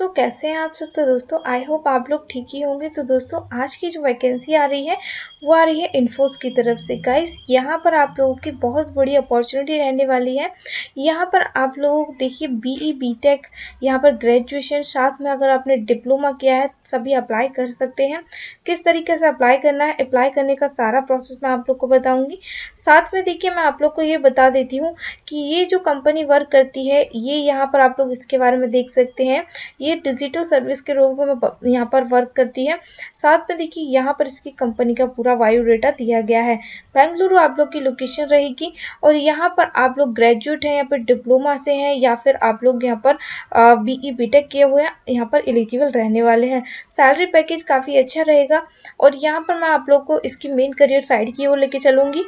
तो कैसे हैं आप सब तो दोस्तों आई होप आप लोग ठीक ही होंगे तो दोस्तों आज की जो वैकेंसी आ रही है वो आ रही है इन्फोस की तरफ से गाइस यहाँ पर आप लोगों की बहुत बड़ी अपॉर्चुनिटी रहने वाली है यहाँ पर आप लोग देखिए बीई बीटेक e, यहाँ पर ग्रेजुएशन साथ में अगर आपने डिप्लोमा किया है सभी अप्लाई कर सकते हैं किस तरीके से अप्लाई करना है अप्लाई करने का सारा प्रोसेस मैं आप लोग को बताऊँगी साथ में देखिए मैं आप लोग को ये बता देती हूँ कि ये जो कंपनी वर्क करती है ये यहाँ पर आप लोग इसके बारे में देख सकते हैं ये ये डिजिटल सर्विस के रूप में यहाँ पर वर्क करती है साथ में देखिए यहाँ पर इसकी कंपनी का पूरा वायु डेटा दिया गया है बेंगलुरु आप लोग की लोकेशन रहेगी और यहाँ पर आप लोग ग्रेजुएट हैं या फिर डिप्लोमा से हैं या फिर आप लोग यहाँ पर बीई टेक e किए हुए हैं यहाँ पर एलिजिबल रहने वाले हैं सैलरी पैकेज काफ़ी अच्छा रहेगा और यहाँ पर मैं आप लोग को इसकी मेन करियर साइड की ओर लेके चलूँगी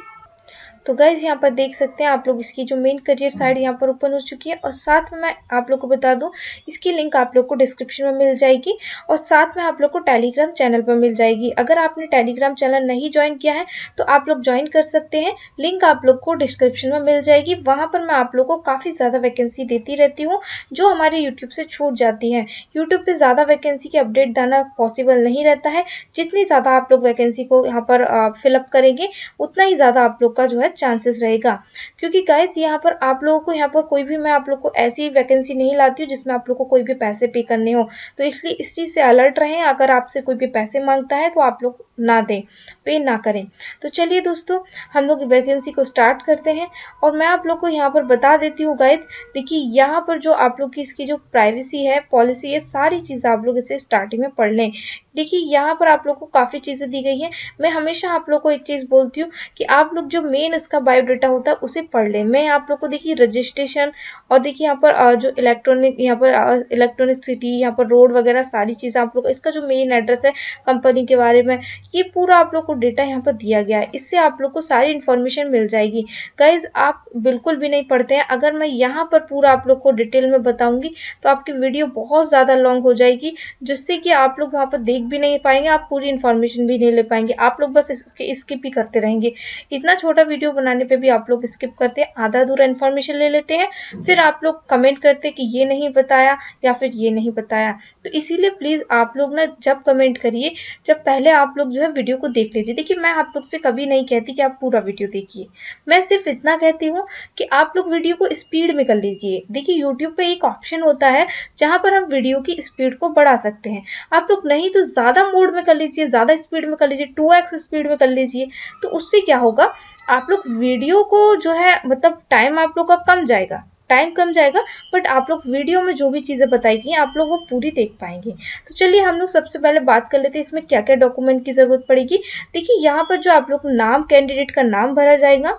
तो गाइज यहाँ पर देख सकते हैं आप लोग इसकी जो मेन करियर साइड यहाँ पर ओपन हो चुकी है और साथ में मैं आप लोग को बता दूँ इसकी लिंक आप लोग को डिस्क्रिप्शन में मिल जाएगी और साथ में आप लोग को टेलीग्राम चैनल पर मिल जाएगी अगर आपने टेलीग्राम चैनल नहीं ज्वाइन किया है तो आप लोग ज्वाइन कर सकते हैं लिंक आप लोग को डिस्क्रिप्शन में मिल जाएगी वहाँ पर मैं आप लोग को काफ़ी ज़्यादा वैकेंसी देती रहती हूँ जो हमारे यूट्यूब से छूट जाती है यूट्यूब पर ज़्यादा वैकेंसी की अपडेट देना पॉसिबल नहीं रहता है जितनी ज़्यादा आप लोग वैकेंसी को यहाँ पर फिलअप करेंगे उतना ही ज़्यादा आप लोग का जो है चांसेस रहेगा क्योंकि गाइज यहाँ पर आप लोगों को यहाँ पर कोई भी मैं आप लोग को ऐसी वैकेंसी नहीं लाती हूँ जिसमें आप लोग को कोई भी पैसे पे करने हो तो इसलिए इस चीज़ से अलर्ट रहें अगर आपसे कोई भी पैसे मांगता है तो आप लोग ना दें पे ना करें तो चलिए दोस्तों हम लोग वैकेंसी को स्टार्ट करते हैं और मैं आप लोग को यहाँ पर बता देती हूँ गाइज देखिए यहाँ पर जो आप लोग की इसकी जो प्राइवेसी है पॉलिसी है सारी चीज़ें आप लोग इसे स्टार्टिंग में पढ़ लें देखिए यहाँ पर आप लोग को काफ़ी चीज़ें दी गई हैं मैं हमेशा आप लोग को एक चीज़ बोलती हूँ कि आप लोग जो मेन इसका बायोडाटा होता है उसे पढ़ लें मैं आप लोग को देखिए रजिस्ट्रेशन और देखिए यहाँ पर जो इलेक्ट्रॉनिक यहाँ पर इलेक्ट्रॉनिक सिटी यहाँ पर रोड वगैरह सारी चीज़ें आप लोग इसका जो मेन एड्रेस है कंपनी के बारे में ये पूरा आप लोग को डेटा यहाँ पर दिया गया है इससे आप लोग को सारी इन्फॉर्मेशन मिल जाएगी गाइज आप बिल्कुल भी नहीं पढ़ते हैं अगर मैं यहाँ पर पूरा आप लोग को डिटेल में बताऊँगी तो आपकी वीडियो बहुत ज़्यादा लॉन्ग हो जाएगी जिससे कि आप लोग वहाँ पर देख भी नहीं पाएंगे आप पूरी इन्फॉर्मेशन भी नहीं ले पाएंगे आप लोग बस इसके स्किप ही करते रहेंगे इतना छोटा वीडियो बनाने पर भी आप लोग स्किप करते हैं आधा अधूरा इन्फॉर्मेशन ले लेते हैं फिर आप लोग कमेंट करते कि ये नहीं बताया या फिर ये नहीं बताया तो इसीलिए प्लीज़ आप लोग ना जब कमेंट करिए जब पहले आप लोग जो है वीडियो को देख लीजिए देखिए मैं आप लोग से कभी नहीं कहती कि आप पूरा वीडियो देखिए मैं सिर्फ इतना कहती हूँ कि आप लोग वीडियो को स्पीड में कर लीजिए देखिए यूट्यूब पर एक ऑप्शन होता है जहाँ पर हम वीडियो की स्पीड को बढ़ा सकते हैं आप लोग नहीं तो ज़्यादा मोड में कर लीजिए ज़्यादा स्पीड में कर लीजिए टू स्पीड में कर लीजिए तो उससे क्या होगा आप लोग वीडियो को जो है मतलब टाइम आप लोग का कम जाएगा टाइम कम जाएगा बट आप लोग वीडियो में जो भी चीज़ें बताई गई आप लोग वो पूरी देख पाएंगे तो चलिए हम लोग सबसे पहले बात कर लेते हैं इसमें क्या क्या डॉक्यूमेंट की ज़रूरत पड़ेगी देखिए यहाँ पर जो आप लोग नाम कैंडिडेट का नाम भरा जाएगा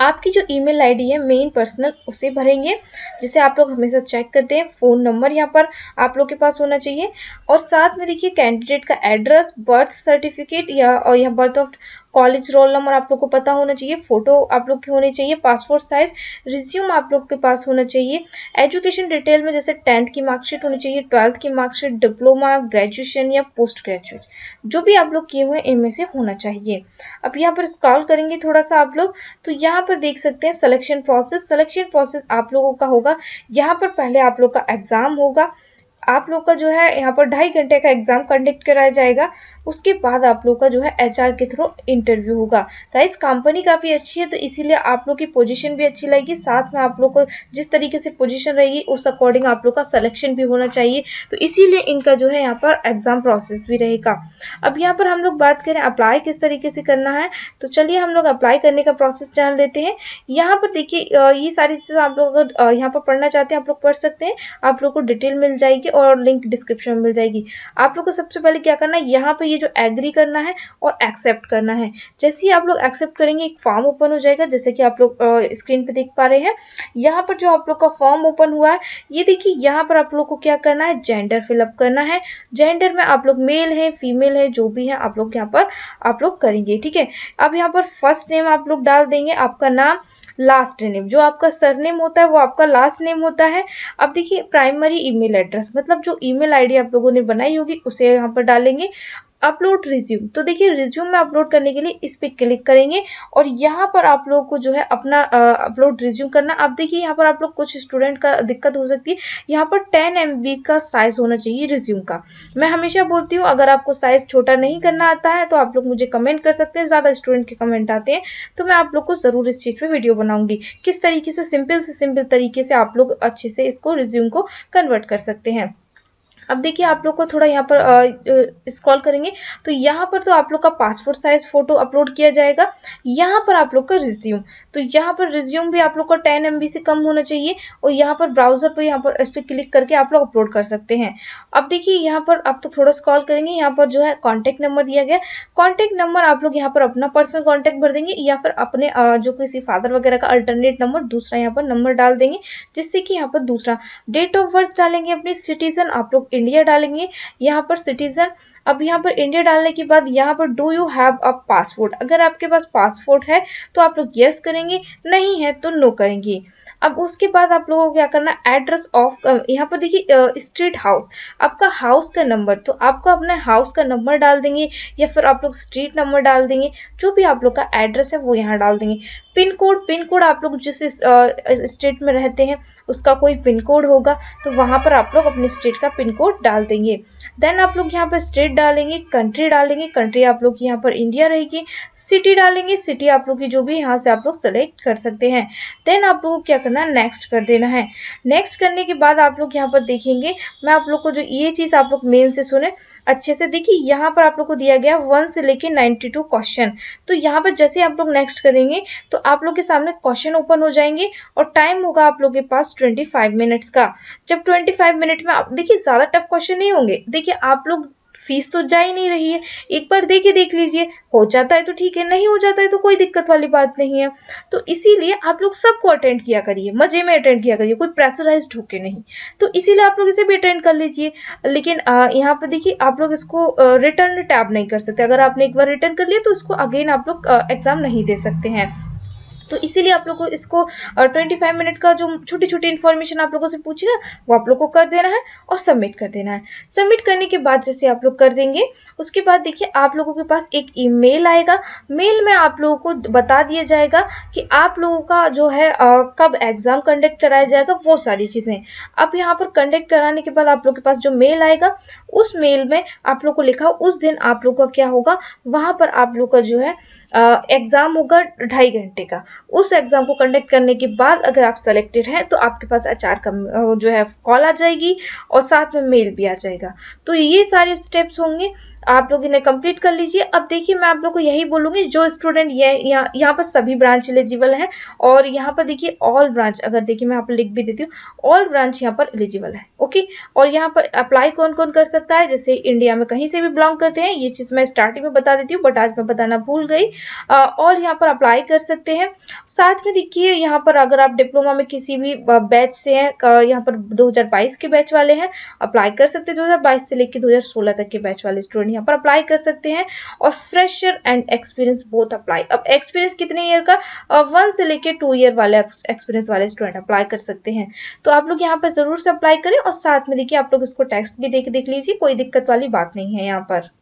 आपकी जो ईमेल आईडी है मेन पर्सनल उसे भरेंगे जिसे आप लोग हमेशा चेक करते हैं फ़ोन नंबर यहाँ पर आप लोग के पास होना चाहिए और साथ में देखिए कैंडिडेट का एड्रेस बर्थ सर्टिफिकेट या और यहाँ birth of college roll number आप लोग को पता होना चाहिए फोटो आप लोग की होनी चाहिए पासपोर्ट साइज रिज्यूम आप लोग के पास होना चाहिए एजुकेशन डिटेल में जैसे टेंथ की मार्कशीट होनी चाहिए ट्वेल्थ की मार्कशीट डिप्लोमा ग्रेजुएशन या पोस्ट ग्रेजुएट जो भी आप लोग किए हुए इनमें से होना चाहिए अब यहाँ पर स्क्रॉल करेंगे थोड़ा सा आप लोग तो यहाँ पर देख सकते हैं सलेक्शन प्रोसेस सलेक्शन प्रोसेस आप लोगों का होगा यहाँ पर पहले आप लोग का एग्ज़ाम होगा आप लोग का जो है यहाँ पर ढाई घंटे का एग्जाम कंडक्ट कराया जाएगा उसके बाद आप लोग का जो है एचआर के थ्रू इंटरव्यू होगा गाइज कंपनी काफ़ी अच्छी है तो इसीलिए आप लोग की पोजीशन भी अच्छी लगेगी साथ में आप लोग को जिस तरीके से पोजीशन रहेगी उस अकॉर्डिंग आप लोग का सलेक्शन भी होना चाहिए तो इसीलिए इनका जो है यहाँ पर एग्ज़ाम प्रोसेस भी रहेगा अब यहाँ पर हम लोग बात करें अप्लाई किस तरीके से करना है तो चलिए हम लोग अप्लाई करने का प्रोसेस जान लेते हैं यहाँ पर देखिए ये सारी चीज़ें आप लोग अगर यहाँ पर पढ़ना चाहते हैं आप लोग पढ़ सकते हैं आप लोग को डिटेल मिल जाएगी और लिंक डिस्क्रिप्शन में मिल जाएगी आप लोग को सबसे पहले क्या करना है यहाँ पर ये जो एग्री करना है और एक्सेप्ट करना है जैसे ही आप लोग एक्सेप्ट करेंगे एक फॉर्म ओपन हो जाएगा जैसे कि आप लोग स्क्रीन पर देख पा रहे हैं यहाँ पर जो आप लोग का फॉर्म ओपन हुआ है ये देखिए यहाँ पर आप लोग को क्या करना है जेंडर फिलअप करना है जेंडर में आप लोग मेल है फीमेल है जो भी है आप लोग यहाँ पर आप लोग करेंगे ठीक है अब यहाँ पर फर्स्ट नेम आप लोग डाल देंगे आपका नाम लास्ट नेम जो आपका सरनेम होता है वो आपका लास्ट नेम होता है अब देखिए प्राइमरी ईमेल एड्रेस मतलब जो ईमेल आईडी आप लोगों ने बनाई होगी उसे यहाँ पर डालेंगे अपलोड रिज्यूम तो देखिए रिज्यूम में अपलोड करने के लिए इस पर क्लिक करेंगे और यहाँ पर आप लोग को जो है अपना अपलोड रिज्यूम करना आप देखिए यहाँ पर आप लोग कुछ स्टूडेंट का दिक्कत हो सकती है यहाँ पर टेन एम का साइज़ होना चाहिए रिज्यूम का मैं हमेशा बोलती हूँ अगर आपको साइज़ छोटा नहीं करना आता है तो आप लोग मुझे कमेंट कर सकते हैं ज़्यादा स्टूडेंट के कमेंट आते हैं तो मैं आप लोग को ज़रूर इस चीज़ पर वीडियो बनाऊँगी किस तरीके से सिंपल से सिंपल तरीके से आप लोग अच्छे से इसको रिज्यूम को कन्वर्ट कर सकते हैं अब देखिए आप लोग को थोड़ा यहाँ पर स्क्रॉल करेंगे तो यहाँ पर तो आप लोग का पासपोर्ट साइज फोटो अपलोड किया जाएगा यहाँ पर आप लोग का रिज्यूम तो यहाँ पर रिज्यूम भी आप लोग का टेन एम से कम होना चाहिए और यहाँ पर ब्राउजर पर यहाँ पर इस पर क्लिक करके आप लोग अपलोड कर सकते हैं अब देखिए यहाँ पर आप तो थोड़ा स्क्रॉल करेंगे यहाँ पर जो है कॉन्टैक्ट नंबर दिया गया कॉन्टैक्ट नंबर आप लोग यहाँ पर अपना पर्सनल कॉन्टैक्ट भर देंगे या फिर अपने जो किसी फादर वगैरह का अल्टरनेट नंबर दूसरा यहाँ पर नंबर डाल देंगे जिससे कि यहाँ पर दूसरा डेट ऑफ बर्थ डालेंगे अपनी सिटीजन आप लोग इंडिया डालेंगे यहाँ पर सिटीजन अब यहाँ पर इंडिया डालने के बाद यहाँ पर do you have a passport अगर आपके पास पासपोर्ट है तो आप लोग येस करेंगे नहीं है तो नो करेंगे अब उसके बाद आप लोगों को क्या करना एड्रेस ऑफ यहाँ पर देखिए स्ट्रीट हाउस आपका हाउस का नंबर तो आपको अपने हाउस का नंबर डाल देंगे या फिर आप लोग स्ट्रीट नंबर डाल देंगे जो भी आप लोग का एड्रेस है वो यहाँ डाल देंगे पिन कोड पिन कोड आप लोग जिस स्टेट में रहते हैं उसका कोई पिन कोड होगा तो वहाँ पर आप लोग अपने स्टेट का पिन कोड डाल देंगे देन आप लोग यहाँ पर स्टेट डालेंगे कंट्री डालेंगे कंट्री आप लोग यहाँ पर इंडिया रहेगी सिटी डालेंगे सिटी आप लोग की जो भी यहाँ से आप लोग सेलेक्ट कर सकते हैं देन आप लोग को क्या करना है नेक्स्ट कर देना है नेक्स्ट करने के बाद आप लोग यहाँ पर देखेंगे मैं आप लोग को जो ये चीज़ आप लोग मेन से सुने अच्छे से देखिए यहाँ पर आप लोग को दिया गया वन से लेके नाइन्टी क्वेश्चन तो यहाँ पर जैसे आप लोग नेक्स्ट करेंगे तो आप लोग के सामने क्वेश्चन ओपन हो जाएंगे और टाइम होगा आप लोग के पास ट्वेंटी फाइव मिनट्स का जब ट्वेंटी फाइव मिनट में आप देखिए ज़्यादा टफ क्वेश्चन नहीं होंगे देखिए आप लोग फीस तो जा ही नहीं रही है एक बार देखे देख लीजिए हो जाता है तो ठीक है नहीं हो जाता है तो कोई दिक्कत वाली बात नहीं है तो इसीलिए आप लोग सबको अटेंड किया करिए मज़े में अटेंड किया करिए कोई प्रेसराइज होके नहीं तो इसीलिए आप लोग इसे भी अटेंड कर लीजिए लेकिन यहाँ पर देखिए आप लोग इसको रिटर्न टैब नहीं कर सकते अगर आपने एक बार रिटर्न कर लिया तो उसको अगेन आप लोग एग्ज़ाम नहीं दे सकते हैं तो इसीलिए आप लोग को इसको ट्वेंटी फाइव मिनट का जो छोटी छोटी इन्फॉर्मेशन आप लोगों से पूछेगा वो आप लोग को कर देना है और सबमिट कर देना है सबमिट करने के बाद जैसे आप लोग कर देंगे उसके बाद देखिए आप लोगों के पास एक ई आएगा मेल में आप लोगों को बता दिया जाएगा कि आप लोगों का जो है आ, कब एग्ज़ाम कंडक्ट कराया जाएगा वो सारी चीज़ें अब यहाँ पर कंडक्ट कराने के बाद आप लोग के पास जो मेल आएगा उस मेल में आप लोग को लिखा उस दिन आप लोग का क्या होगा वहाँ पर आप लोग का जो है एग्ज़ाम होगा ढाई घंटे का उस एग्ज़ाम को कंडक्ट करने के बाद अगर आप सेलेक्टेड हैं तो आपके पास एच आर का जो है कॉल आ जाएगी और साथ में मेल भी आ जाएगा तो ये सारे स्टेप्स होंगे आप लोग इन्हें कंप्लीट कर लीजिए अब देखिए मैं आप लोग को यही बोलूँगी जो स्टूडेंट ये यहाँ यहाँ पर सभी ब्रांच एलिजिबल है और यहाँ पर देखिए ऑल ब्रांच अगर देखिए मैं यहाँ पर लिख भी देती हूँ ऑल ब्रांच यहाँ पर एलिजिबल है ओके और यहाँ पर अप्लाई कौन कौन कर सकता है जैसे इंडिया में कहीं से भी बिलोंग करते हैं ये चीज़ मैं स्टार्टिंग में बता देती हूँ बट आज मैं बताना भूल गई और यहाँ पर अप्लाई कर सकते हैं साथ में देखिए यहाँ पर अगर आप डिप्लोमा में किसी भी बैच से हैं यहाँ पर 2022 के बैच वाले हैं अप्लाई कर सकते हैं 2022 से लेकर 2016 तक के बैच वाले स्टूडेंट यहाँ पर अप्लाई कर सकते हैं और fresher and experience both apply अब एक्सपीरियंस कितने ईयर का वन से लेकर टू ईयर वाले एक्सपीरियंस वाले स्टूडेंट अप्लाई कर सकते हैं तो आप लोग यहाँ पर ज़रूर से अप्लाई करें और साथ में देखिए आप लोग इसको टेक्स्ट भी देख देख लीजिए कोई दिक्कत वाली बात नहीं है यहाँ पर